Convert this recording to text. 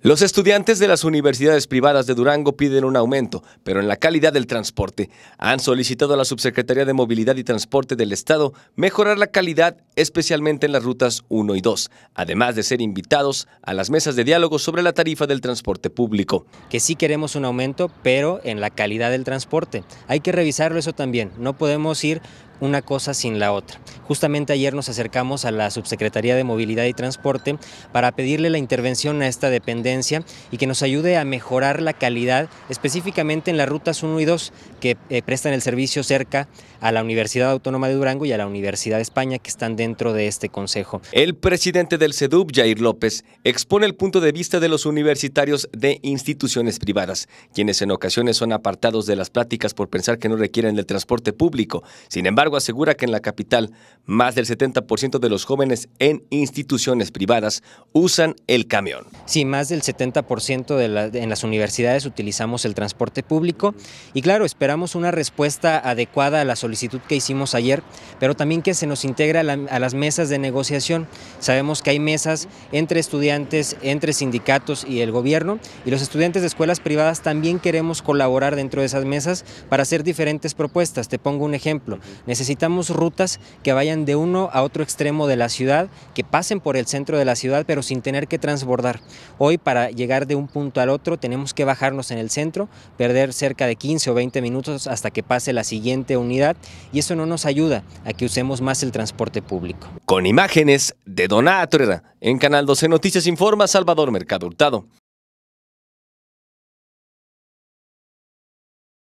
Los estudiantes de las universidades privadas de Durango piden un aumento, pero en la calidad del transporte. Han solicitado a la Subsecretaría de Movilidad y Transporte del Estado mejorar la calidad, especialmente en las rutas 1 y 2, además de ser invitados a las mesas de diálogo sobre la tarifa del transporte público. Que sí queremos un aumento, pero en la calidad del transporte. Hay que revisarlo eso también. No podemos ir una cosa sin la otra. Justamente ayer nos acercamos a la Subsecretaría de Movilidad y Transporte para pedirle la intervención a esta dependencia y que nos ayude a mejorar la calidad, específicamente en las rutas 1 y 2 que eh, prestan el servicio cerca a la Universidad Autónoma de Durango y a la Universidad de España que están dentro de este consejo. El presidente del CEDUB, Jair López, expone el punto de vista de los universitarios de instituciones privadas, quienes en ocasiones son apartados de las pláticas por pensar que no requieren el transporte público. Sin embargo, asegura que en la capital, más del 70% de los jóvenes en instituciones privadas usan el camión. Sí, más del 70% de en las universidades utilizamos el transporte público y claro, esperamos una respuesta adecuada a la solicitud que hicimos ayer, pero también que se nos integre a las mesas de negociación. Sabemos que hay mesas entre estudiantes, entre sindicatos y el gobierno y los estudiantes de escuelas privadas también queremos colaborar dentro de esas mesas para hacer diferentes propuestas. Te pongo un ejemplo. Necesitamos rutas que vayan de uno a otro extremo de la ciudad, que pasen por el centro de la ciudad, pero sin tener que transbordar. Hoy para llegar de un punto al otro tenemos que bajarnos en el centro, perder cerca de 15 o 20 minutos hasta que pase la siguiente unidad y eso no nos ayuda a que usemos más el transporte público. Con imágenes de Donato en Canal 12 Noticias informa Salvador Mercado Hurtado.